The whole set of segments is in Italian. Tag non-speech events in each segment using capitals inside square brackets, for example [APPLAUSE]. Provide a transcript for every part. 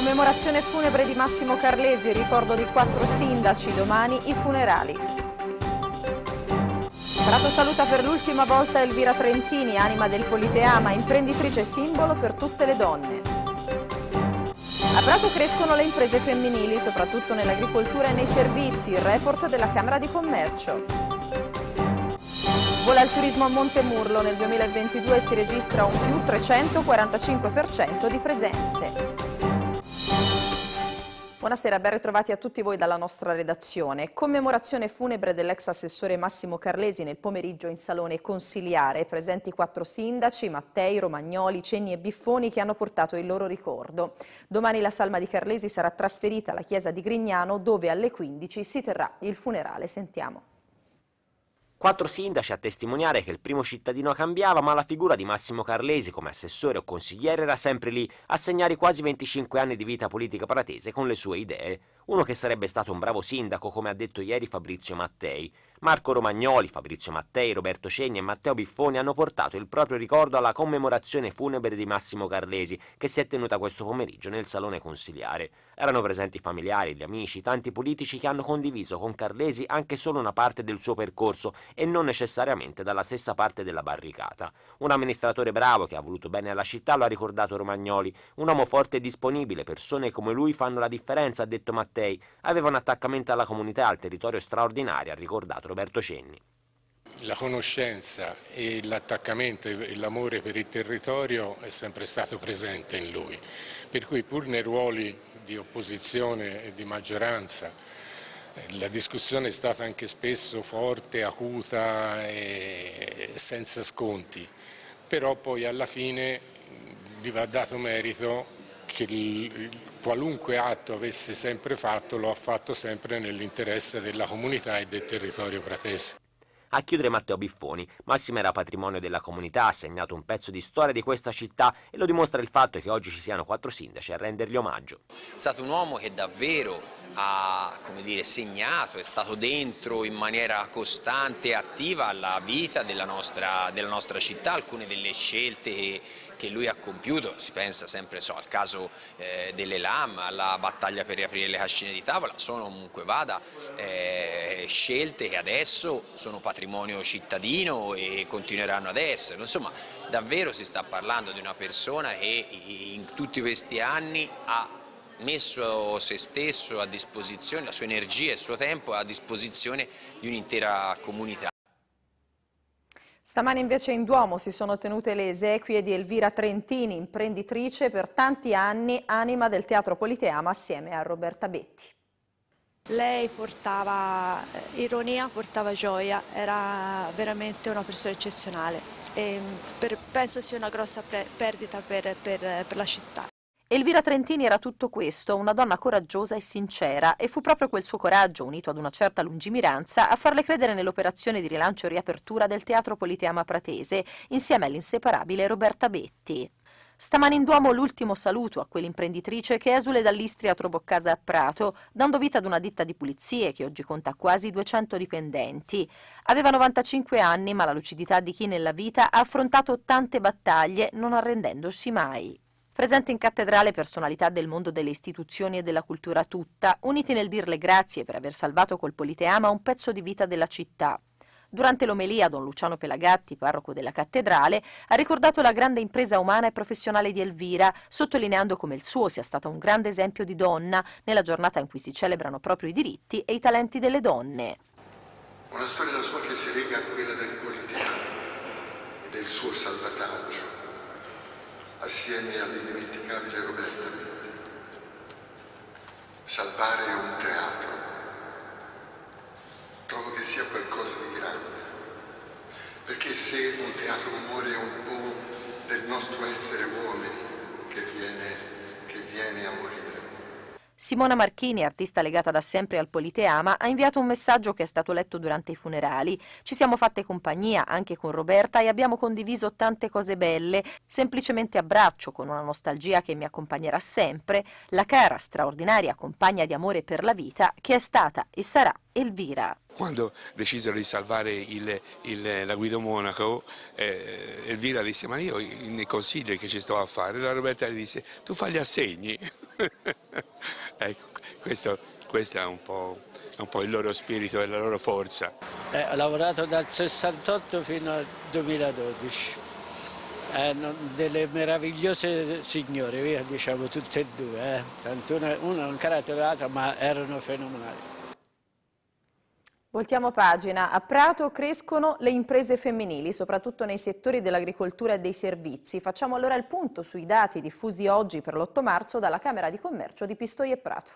Commemorazione funebre di Massimo Carlesi, ricordo di quattro sindaci, domani i funerali. Prato saluta per l'ultima volta Elvira Trentini, anima del Politeama, imprenditrice simbolo per tutte le donne. A Prato crescono le imprese femminili, soprattutto nell'agricoltura e nei servizi, il report della Camera di Commercio. Vola il turismo a Montemurlo, nel 2022 si registra un più 345% di presenze. Buonasera, ben ritrovati a tutti voi dalla nostra redazione. Commemorazione funebre dell'ex assessore Massimo Carlesi nel pomeriggio in salone consiliare. Presenti quattro sindaci, Mattei, Romagnoli, Cenni e Biffoni, che hanno portato il loro ricordo. Domani la salma di Carlesi sarà trasferita alla chiesa di Grignano, dove alle 15 si terrà il funerale. Sentiamo. Quattro sindaci a testimoniare che il primo cittadino cambiava, ma la figura di Massimo Carlesi come assessore o consigliere era sempre lì a segnare i quasi 25 anni di vita politica paratese con le sue idee uno che sarebbe stato un bravo sindaco, come ha detto ieri Fabrizio Mattei. Marco Romagnoli, Fabrizio Mattei, Roberto Cegni e Matteo Biffoni hanno portato il proprio ricordo alla commemorazione funebre di Massimo Carlesi, che si è tenuta questo pomeriggio nel Salone Consiliare. Erano presenti i familiari, gli amici, tanti politici che hanno condiviso con Carlesi anche solo una parte del suo percorso e non necessariamente dalla stessa parte della barricata. Un amministratore bravo che ha voluto bene alla città lo ha ricordato Romagnoli, un uomo forte e disponibile, persone come lui fanno la differenza, ha detto Mattei Mattei aveva un attaccamento alla comunità e al territorio straordinario, ha ricordato Roberto Cenni. La conoscenza e l'attaccamento e l'amore per il territorio è sempre stato presente in lui, per cui pur nei ruoli di opposizione e di maggioranza eh, la discussione è stata anche spesso forte, acuta e senza sconti, però poi alla fine gli va dato merito che il, qualunque atto avesse sempre fatto lo ha fatto sempre nell'interesse della comunità e del territorio pratese. A chiudere Matteo Biffoni, Massimo era patrimonio della comunità, ha segnato un pezzo di storia di questa città e lo dimostra il fatto che oggi ci siano quattro sindaci a rendergli omaggio. È stato un uomo che davvero ha dire, segnato, è stato dentro in maniera costante e attiva alla vita della nostra, della nostra città, alcune delle scelte che che lui ha compiuto, si pensa sempre so, al caso eh, delle LAM, alla battaglia per riaprire le cascine di tavola, sono comunque vada eh, scelte che adesso sono patrimonio cittadino e continueranno ad essere. Insomma, davvero si sta parlando di una persona che in tutti questi anni ha messo se stesso a disposizione, la sua energia e il suo tempo a disposizione di un'intera comunità. Stamane invece in Duomo si sono tenute le esequie di Elvira Trentini, imprenditrice per tanti anni, anima del Teatro Politeama assieme a Roberta Betti. Lei portava eh, ironia, portava gioia, era veramente una persona eccezionale. E mm, per, penso sia una grossa perdita per, per, per la città. Elvira Trentini era tutto questo, una donna coraggiosa e sincera, e fu proprio quel suo coraggio, unito ad una certa lungimiranza, a farle credere nell'operazione di rilancio e riapertura del Teatro Politeama Pratese, insieme all'inseparabile Roberta Betti. Stamani in Duomo l'ultimo saluto a quell'imprenditrice che esule dall'Istria trovò casa a Prato, dando vita ad una ditta di pulizie che oggi conta quasi 200 dipendenti. Aveva 95 anni, ma la lucidità di chi nella vita ha affrontato tante battaglie non arrendendosi mai. Presente in cattedrale personalità del mondo delle istituzioni e della cultura tutta, uniti nel dirle grazie per aver salvato col Politeama un pezzo di vita della città. Durante l'omelia, don Luciano Pelagatti, parroco della cattedrale, ha ricordato la grande impresa umana e professionale di Elvira, sottolineando come il suo sia stato un grande esempio di donna nella giornata in cui si celebrano proprio i diritti e i talenti delle donne. Una storia la sua che si lega a quella del Politeama e del suo salvataggio assieme all'indimenticabile Roberta Vetti. Salvare un teatro. Trovo che sia qualcosa di grande, perché se un teatro muore un po' del nostro essere uomini che viene, che viene a morire, Simona Marchini, artista legata da sempre al Politeama, ha inviato un messaggio che è stato letto durante i funerali. Ci siamo fatte compagnia anche con Roberta e abbiamo condiviso tante cose belle, semplicemente abbraccio con una nostalgia che mi accompagnerà sempre, la cara, straordinaria compagna di amore per la vita che è stata e sarà Elvira. Quando decisero di salvare il, il, la Guido Monaco, eh, Elvira disse, ma io nei consigli che ci sto a fare, la Roberta gli disse, tu fai gli assegni. [LAUGHS] ecco, questo, questo è, un è un, po', il loro spirito e la loro forza. Eh, ho lavorato dal 68 fino al 2012. Eh, delle meravigliose signore, diciamo tutte e due, eh. Tanto una, una un carattere l'altra, ma erano fenomenali. Voltiamo pagina. A Prato crescono le imprese femminili, soprattutto nei settori dell'agricoltura e dei servizi. Facciamo allora il punto sui dati diffusi oggi per l'8 marzo dalla Camera di Commercio di Pistoia e Prato.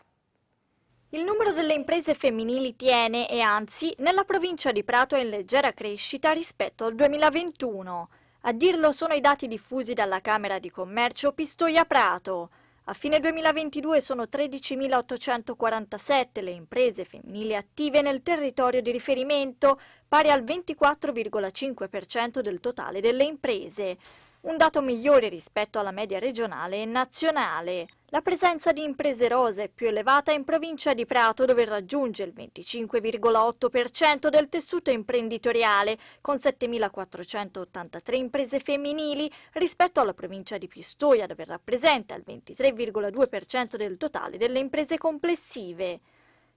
Il numero delle imprese femminili tiene e anzi nella provincia di Prato è in leggera crescita rispetto al 2021. A dirlo sono i dati diffusi dalla Camera di Commercio Pistoia Prato. A fine 2022 sono 13.847 le imprese femminili attive nel territorio di riferimento, pari al 24,5% del totale delle imprese un dato migliore rispetto alla media regionale e nazionale. La presenza di imprese rose è più elevata in provincia di Prato dove raggiunge il 25,8% del tessuto imprenditoriale con 7.483 imprese femminili rispetto alla provincia di Pistoia dove rappresenta il 23,2% del totale delle imprese complessive.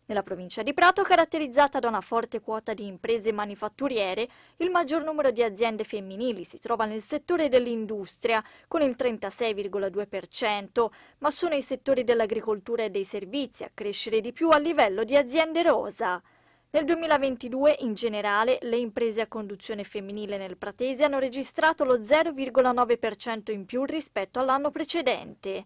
Nella provincia di Prato, caratterizzata da una forte quota di imprese manifatturiere, il maggior numero di aziende femminili si trova nel settore dell'industria, con il 36,2%, ma sono i settori dell'agricoltura e dei servizi a crescere di più a livello di aziende rosa. Nel 2022 in generale le imprese a conduzione femminile nel Pratese hanno registrato lo 0,9% in più rispetto all'anno precedente.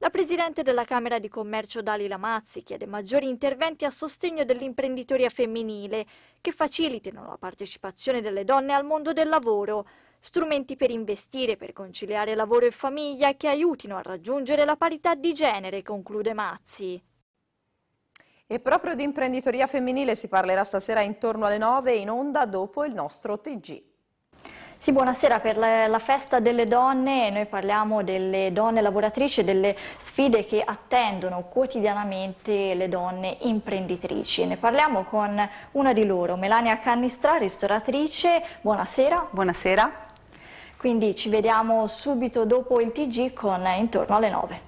La Presidente della Camera di Commercio Dalila Mazzi chiede maggiori interventi a sostegno dell'imprenditoria femminile che facilitino la partecipazione delle donne al mondo del lavoro, strumenti per investire, per conciliare lavoro e famiglia che aiutino a raggiungere la parità di genere, conclude Mazzi. E proprio di imprenditoria femminile si parlerà stasera intorno alle 9 in onda dopo il nostro TG. Sì, buonasera. Per la, la, festa delle donne noi parliamo delle donne lavoratrici e delle sfide che attendono quotidianamente le donne imprenditrici. Ne parliamo con una di loro, Melania Cannistra, ristoratrice. Buonasera. Buonasera. Quindi ci vediamo subito dopo il TG con intorno alle 9.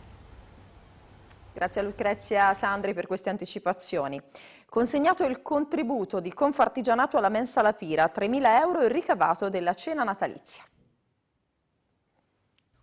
Grazie a Lucrezia Sandri per queste anticipazioni. Consegnato il contributo di Confartigianato alla Mensa La Pira, 3.000 euro il ricavato della cena natalizia.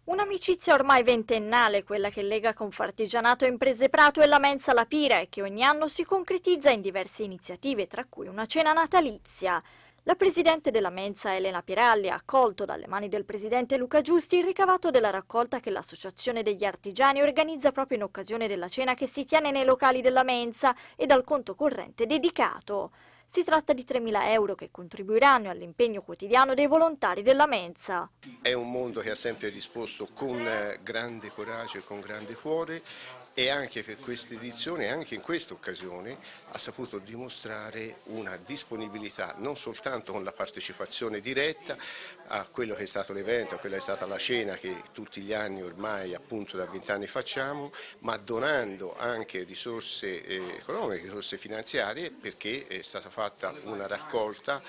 Un'amicizia ormai ventennale quella che lega Confartigianato Imprese Prato e la Mensa La Pira e che ogni anno si concretizza in diverse iniziative, tra cui una cena natalizia. La presidente della mensa Elena Piralli ha accolto dalle mani del presidente Luca Giusti il ricavato della raccolta che l'Associazione degli Artigiani organizza proprio in occasione della cena che si tiene nei locali della mensa e dal conto corrente dedicato. Si tratta di 3.000 euro che contribuiranno all'impegno quotidiano dei volontari della mensa. È un mondo che ha sempre risposto con eh, grande coraggio e con grande cuore e anche per questa edizione, anche in questa occasione, ha saputo dimostrare una disponibilità non soltanto con la partecipazione diretta a quello che è stato l'evento, a quella che è stata la cena che tutti gli anni ormai appunto da vent'anni facciamo, ma donando anche risorse eh, economiche, risorse finanziarie perché è stata fatta una raccolta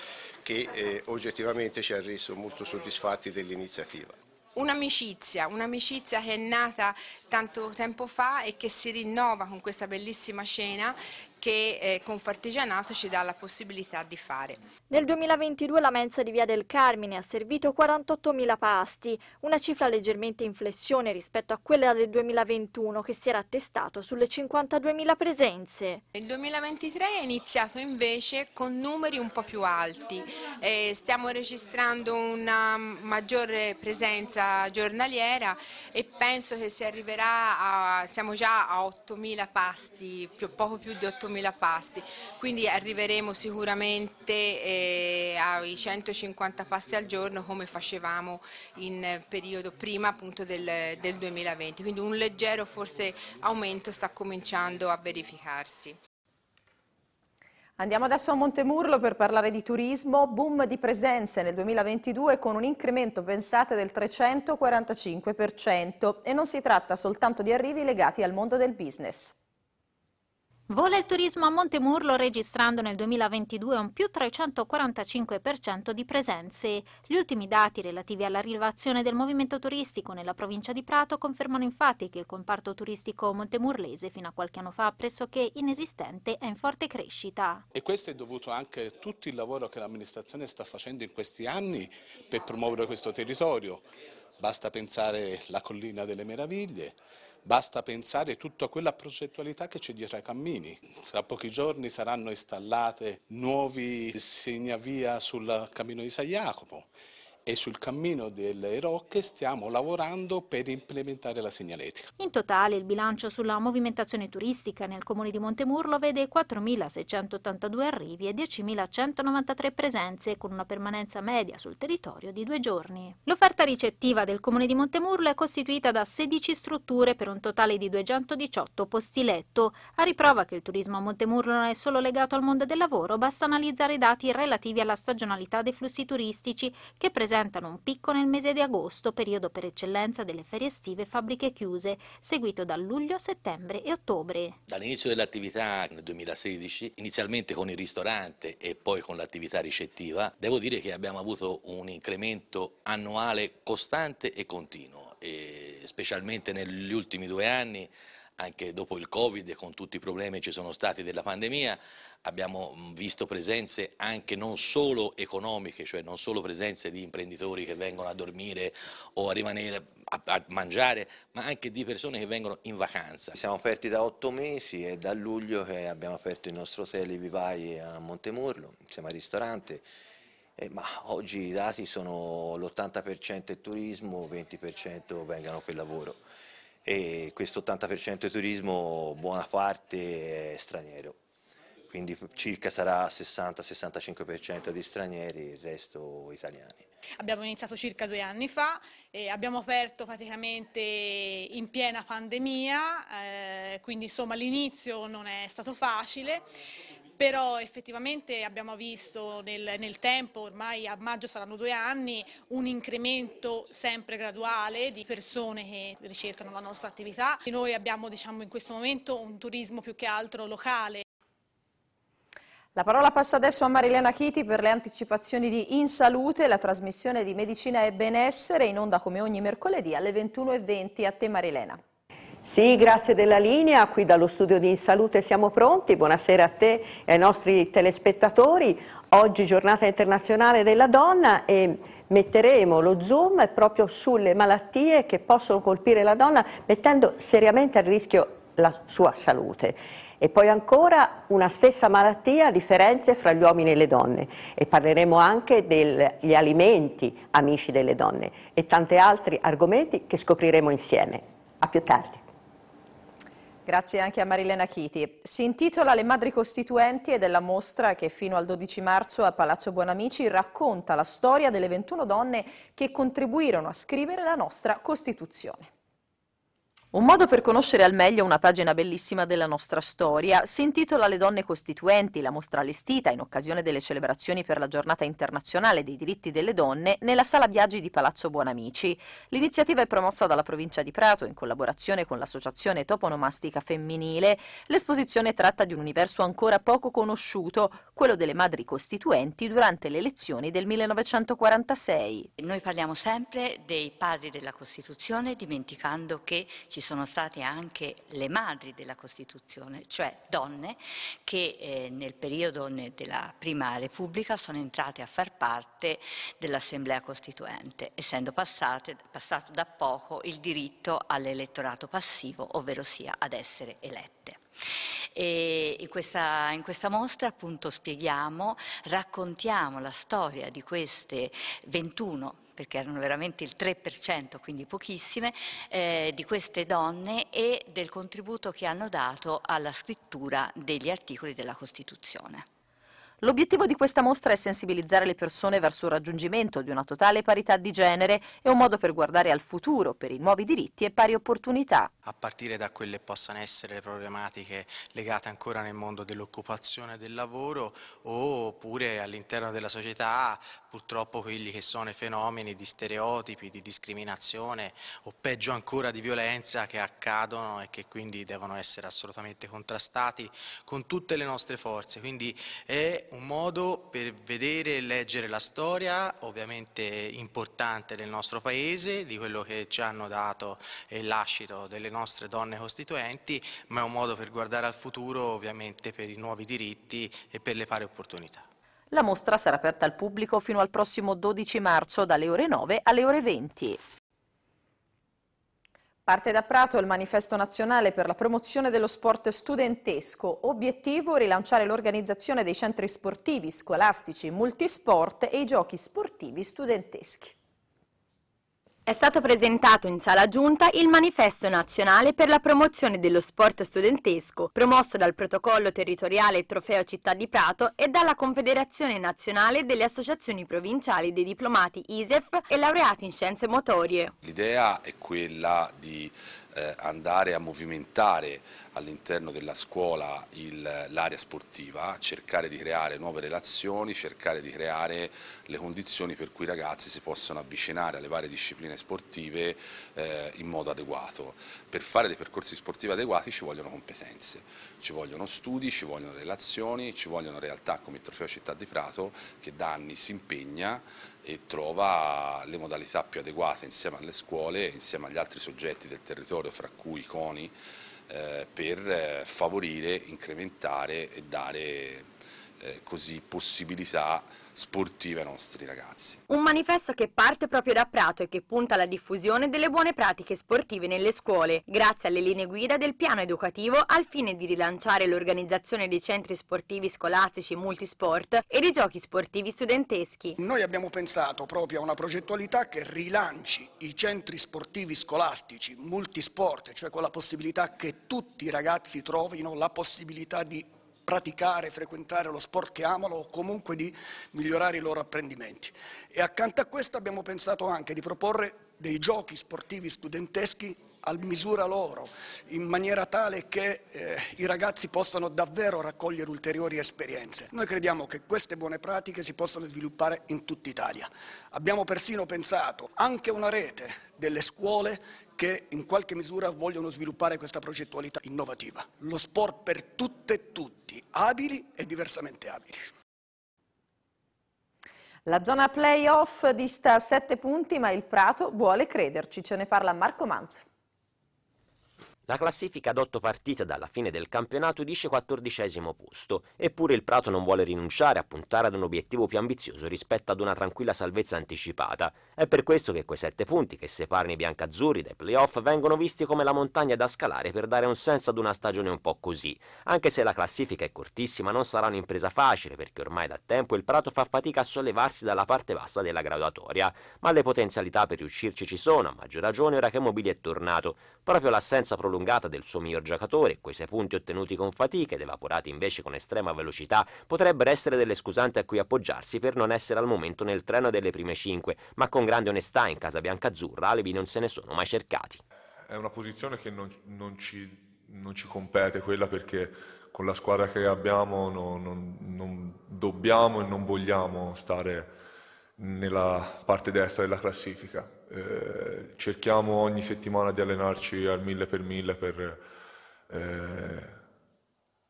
che eh, oggettivamente ci ha reso molto soddisfatti dell'iniziativa un'amicizia, un'amicizia che è nata tanto tempo fa e che si rinnova con questa bellissima cena che eh, Confartigianato ci dà la possibilità di fare. Nel 2022 la mensa di Via del Carmine ha servito 48.000 pasti, una cifra leggermente in flessione rispetto a quella del 2021 che si era attestato sulle 52.000 presenze. Il 2023 è iniziato invece con numeri un po' più alti, eh, stiamo registrando una maggiore presenza giornaliera e penso che si arriverà a, siamo già a 8.000 pasti, più, poco più di 8.000 100.000 pasti, quindi arriveremo sicuramente eh, ai 150 pasti al giorno come facevamo in periodo prima appunto del, del 2020, quindi un leggero forse aumento sta cominciando a verificarsi. Andiamo adesso a Montemurlo per parlare di turismo, boom di presenze nel 2022 con un incremento pensate del 345% e non si tratta soltanto di arrivi legati al mondo del business. Vola il turismo a Montemurlo registrando nel 2022 un più 345% di presenze. Gli ultimi dati relativi alla rilevazione del movimento turistico nella provincia di Prato confermano infatti che il comparto turistico montemurlese fino a qualche anno fa pressoché inesistente è in forte crescita. E questo è dovuto anche a tutto il lavoro che l'amministrazione sta facendo in questi anni per promuovere questo territorio. Basta pensare alla collina delle meraviglie, Basta pensare tutta quella progettualità che c'è dietro ai cammini. Tra pochi giorni saranno installate nuovi segnavia sul cammino di San Jacopo e sul cammino delle rocche stiamo lavorando per implementare la segnaletica. In totale il bilancio sulla movimentazione turistica nel comune di Montemurlo vede 4.682 arrivi e 10.193 presenze con una permanenza media sul territorio di due giorni. L'offerta ricettiva del comune di Montemurlo è costituita da 16 strutture per un totale di 218 posti letto. A riprova che il turismo a Montemurlo non è solo legato al mondo del lavoro, basta analizzare i dati relativi alla stagionalità dei flussi turistici che presentano presentano un picco nel mese di agosto, periodo per eccellenza delle ferie estive e fabbriche chiuse, seguito da luglio, settembre e ottobre. Dall'inizio dell'attività nel 2016, inizialmente con il ristorante e poi con l'attività ricettiva, devo dire che abbiamo avuto un incremento annuale costante e continuo, e specialmente negli ultimi due anni anche dopo il Covid, e con tutti i problemi che ci sono stati della pandemia, abbiamo mm, visto presenze anche non solo economiche, cioè non solo presenze di imprenditori che vengono a dormire o a rimanere a, a mangiare, ma anche di persone che vengono in vacanza. Siamo aperti da otto mesi e da luglio che abbiamo aperto il nostro hotel Vivai a Montemurlo, insieme al ristorante. Eh, ma oggi i dati sono l'80% è turismo, 20% vengono per lavoro e questo 80% di turismo buona parte è straniero, quindi circa sarà 60-65% di stranieri, il resto italiani. Abbiamo iniziato circa due anni fa, eh, abbiamo aperto praticamente in piena pandemia, eh, quindi insomma l'inizio non è stato facile però effettivamente abbiamo visto nel, nel tempo, ormai a maggio saranno due anni, un incremento sempre graduale di persone che ricercano la nostra attività. Noi abbiamo diciamo, in questo momento un turismo più che altro locale. La parola passa adesso a Marilena Chiti per le anticipazioni di In Salute, la trasmissione di Medicina e Benessere in onda come ogni mercoledì alle 21.20. A te Marilena. Sì, grazie della linea. Qui dallo studio di In Salute siamo pronti. Buonasera a te e ai nostri telespettatori. Oggi giornata internazionale della donna e metteremo lo zoom proprio sulle malattie che possono colpire la donna mettendo seriamente a rischio la sua salute. E poi ancora una stessa malattia, differenze fra gli uomini e le donne. E parleremo anche degli alimenti amici delle donne e tanti altri argomenti che scopriremo insieme. A più tardi. Grazie anche a Marilena Chiti. Si intitola Le Madri Costituenti ed è la mostra che fino al 12 marzo a Palazzo Buonamici racconta la storia delle 21 donne che contribuirono a scrivere la nostra Costituzione. Un modo per conoscere al meglio una pagina bellissima della nostra storia si intitola Le donne costituenti, la mostra allestita in occasione delle celebrazioni per la giornata internazionale dei diritti delle donne nella sala Biaggi di Palazzo Buonamici. L'iniziativa è promossa dalla provincia di Prato in collaborazione con l'associazione toponomastica femminile. L'esposizione tratta di un universo ancora poco conosciuto, quello delle madri costituenti durante le elezioni del 1946. Noi parliamo sempre dei padri della Costituzione dimenticando che ci ci sono state anche le madri della Costituzione, cioè donne che eh, nel periodo della Prima Repubblica sono entrate a far parte dell'Assemblea Costituente, essendo passate, passato da poco il diritto all'elettorato passivo, ovvero sia ad essere elette. E in questa, in questa mostra appunto spieghiamo, raccontiamo la storia di queste 21 perché erano veramente il 3%, quindi pochissime, eh, di queste donne e del contributo che hanno dato alla scrittura degli articoli della Costituzione. L'obiettivo di questa mostra è sensibilizzare le persone verso il raggiungimento di una totale parità di genere e un modo per guardare al futuro per i nuovi diritti e pari opportunità. A partire da quelle che possano essere le problematiche legate ancora nel mondo dell'occupazione e del lavoro oppure all'interno della società purtroppo quelli che sono i fenomeni di stereotipi, di discriminazione o peggio ancora di violenza che accadono e che quindi devono essere assolutamente contrastati con tutte le nostre forze. Quindi è un modo per vedere e leggere la storia, ovviamente importante del nostro paese, di quello che ci hanno dato e lascito delle nostre donne costituenti, ma è un modo per guardare al futuro ovviamente per i nuovi diritti e per le pari opportunità. La mostra sarà aperta al pubblico fino al prossimo 12 marzo dalle ore 9 alle ore 20. Parte da Prato il manifesto nazionale per la promozione dello sport studentesco. Obiettivo rilanciare l'organizzazione dei centri sportivi, scolastici, multisport e i giochi sportivi studenteschi. È stato presentato in sala giunta il Manifesto nazionale per la promozione dello sport studentesco, promosso dal protocollo territoriale Trofeo Città di Prato e dalla Confederazione Nazionale delle Associazioni Provinciali dei Diplomati ISEF e Laureati in Scienze Motorie. L'idea è quella di eh, andare a movimentare all'interno della scuola l'area sportiva, cercare di creare nuove relazioni, cercare di creare le condizioni per cui i ragazzi si possano avvicinare alle varie discipline sportive eh, in modo adeguato. Per fare dei percorsi sportivi adeguati ci vogliono competenze. Ci vogliono studi, ci vogliono relazioni, ci vogliono realtà come il Trofeo Città di Prato che da anni si impegna e trova le modalità più adeguate insieme alle scuole e insieme agli altri soggetti del territorio, fra cui i CONI, eh, per eh, favorire, incrementare e dare eh, così possibilità sportive ai nostri ragazzi. Un manifesto che parte proprio da Prato e che punta alla diffusione delle buone pratiche sportive nelle scuole, grazie alle linee guida del piano educativo al fine di rilanciare l'organizzazione dei centri sportivi scolastici multisport e dei giochi sportivi studenteschi. Noi abbiamo pensato proprio a una progettualità che rilanci i centri sportivi scolastici multisport, cioè con la possibilità che tutti i ragazzi trovino la possibilità di praticare, frequentare lo sport che amano o comunque di migliorare i loro apprendimenti. E accanto a questo abbiamo pensato anche di proporre dei giochi sportivi studenteschi a misura loro, in maniera tale che eh, i ragazzi possano davvero raccogliere ulteriori esperienze. Noi crediamo che queste buone pratiche si possano sviluppare in tutta Italia. Abbiamo persino pensato anche a una rete delle scuole che in qualche misura vogliono sviluppare questa progettualità innovativa. Lo sport per tutte e tutti, abili e diversamente abili. La zona playoff dista 7 punti, ma il Prato vuole crederci. Ce ne parla Marco Manzo. La classifica ad otto partite dalla fine del campionato dice quattordicesimo posto, eppure il Prato non vuole rinunciare a puntare ad un obiettivo più ambizioso rispetto ad una tranquilla salvezza anticipata. È per questo che quei sette punti che separano i biancazzurri dai playoff vengono visti come la montagna da scalare per dare un senso ad una stagione un po' così. Anche se la classifica è cortissima non sarà un'impresa facile perché ormai da tempo il Prato fa fatica a sollevarsi dalla parte bassa della graduatoria, ma le potenzialità per riuscirci ci sono, a maggior ragione ora che Mobili è tornato. Proprio l'assenza prolungata prolungata del suo miglior giocatore, quei sei punti ottenuti con fatica ed evaporati invece con estrema velocità, potrebbero essere delle scusanti a cui appoggiarsi per non essere al momento nel treno delle prime cinque, ma con grande onestà in casa biancazzurra alibi non se ne sono mai cercati. È una posizione che non, non, ci, non ci, compete quella perché con la squadra che abbiamo non, non dobbiamo e non vogliamo stare nella parte destra della classifica. Eh, cerchiamo ogni settimana di allenarci al mille per mille per eh,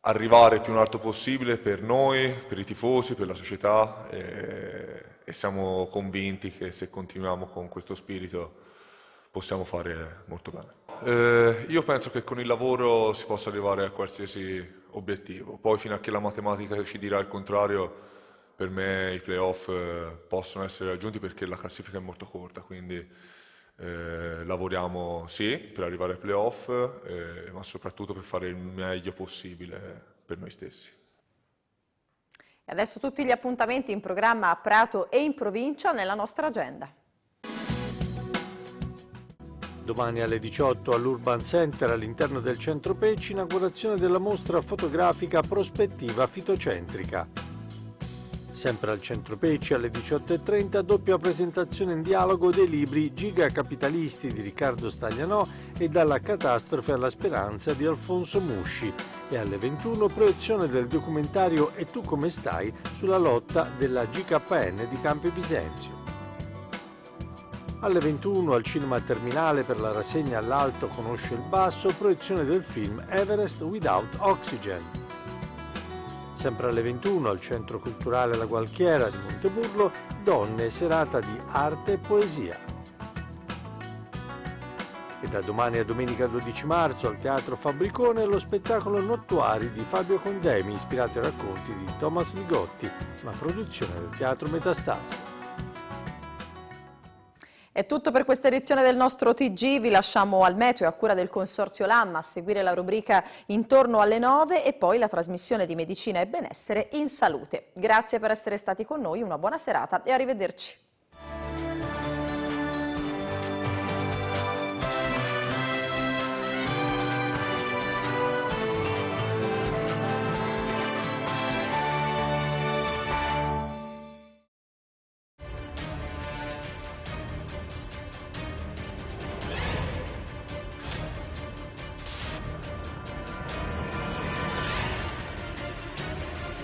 arrivare più in alto possibile per noi, per i tifosi, per la società eh, e siamo convinti che se continuiamo con questo spirito possiamo fare molto bene. Eh, io penso che con il lavoro si possa arrivare a qualsiasi obiettivo, poi fino a che la matematica ci dirà il contrario per me i playoff eh, possono essere raggiunti perché la classifica è molto corta, quindi eh, lavoriamo sì per arrivare ai playoff, eh, ma soprattutto per fare il meglio possibile per noi stessi. E adesso tutti gli appuntamenti in programma a Prato e in provincia nella nostra agenda. Domani alle 18 all'Urban Center all'interno del centro Pecci inaugurazione della mostra fotografica Prospettiva Fitocentrica. Sempre al Centro Peci alle 18.30 doppia presentazione in dialogo dei libri Giga Capitalisti di Riccardo Staglianò e Dalla Catastrofe alla Speranza di Alfonso Musci e alle 21 proiezione del documentario E tu come stai sulla lotta della GKN di Campi Bisenzio. Alle 21 al Cinema Terminale per la rassegna All'Alto conosce il basso proiezione del film Everest Without Oxygen Sempre alle 21 al Centro Culturale La Gualchiera di Monteburlo, donne serata di arte e poesia. E da domani a domenica 12 marzo al Teatro Fabricone lo spettacolo Nottuari di Fabio Condemi, ispirato ai racconti di Thomas Ligotti, una produzione del Teatro Metastasio. È tutto per questa edizione del nostro TG, vi lasciamo al meteo a cura del Consorzio Lamma a seguire la rubrica intorno alle 9 e poi la trasmissione di Medicina e Benessere in Salute. Grazie per essere stati con noi, una buona serata e arrivederci.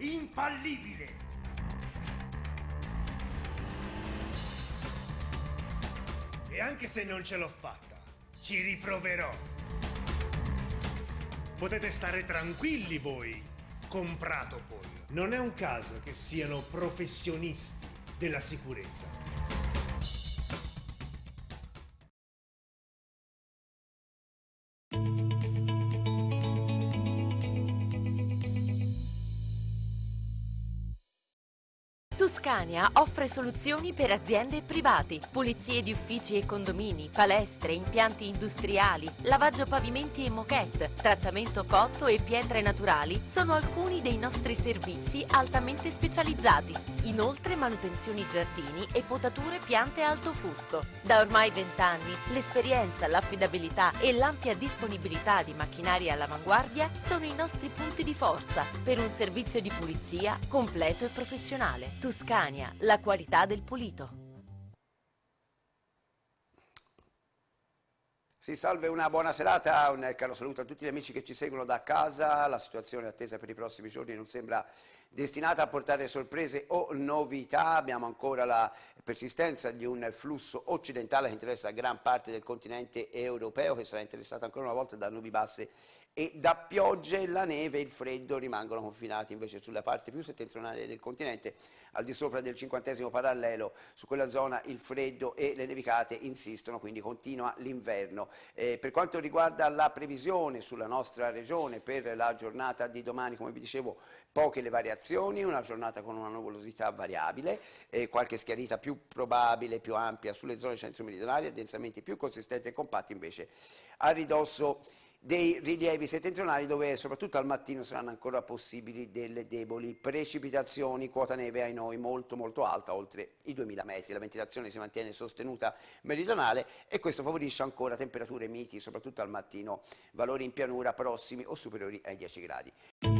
infallibile. E anche se non ce l'ho fatta, ci riproverò. Potete stare tranquilli voi, con Pratopol. Non è un caso che siano professionisti della sicurezza. Lucania offre soluzioni per aziende e privati, pulizie di uffici e condomini, palestre, impianti industriali, lavaggio pavimenti e moquette, trattamento cotto e pietre naturali sono alcuni dei nostri servizi altamente specializzati. Inoltre manutenzioni giardini e potature piante alto fusto. Da ormai vent'anni l'esperienza, l'affidabilità e l'ampia disponibilità di macchinari all'avanguardia sono i nostri punti di forza per un servizio di pulizia completo e professionale. Toscania, la qualità del pulito. Si salve, una buona serata, un caro saluto a tutti gli amici che ci seguono da casa, la situazione attesa per i prossimi giorni non sembra destinata a portare sorprese o novità. Abbiamo ancora la persistenza di un flusso occidentale che interessa gran parte del continente europeo, che sarà interessato ancora una volta da nubi basse e da piogge la neve e il freddo rimangono confinati invece sulla parte più settentrionale del continente, al di sopra del cinquantesimo parallelo, su quella zona il freddo e le nevicate insistono, quindi continua l'inverno. Eh, per quanto riguarda la previsione sulla nostra regione per la giornata di domani, come vi dicevo, poche le variazioni, una giornata con una nuvolosità variabile, eh, qualche schiarita più probabile, più ampia sulle zone centro-meridionali, addensamenti più consistenti e compatti invece a ridosso dei rilievi settentrionali dove soprattutto al mattino saranno ancora possibili delle deboli precipitazioni, quota neve ai noi molto molto alta, oltre i 2000 metri, la ventilazione si mantiene sostenuta meridionale e questo favorisce ancora temperature miti, soprattutto al mattino, valori in pianura prossimi o superiori ai 10 gradi.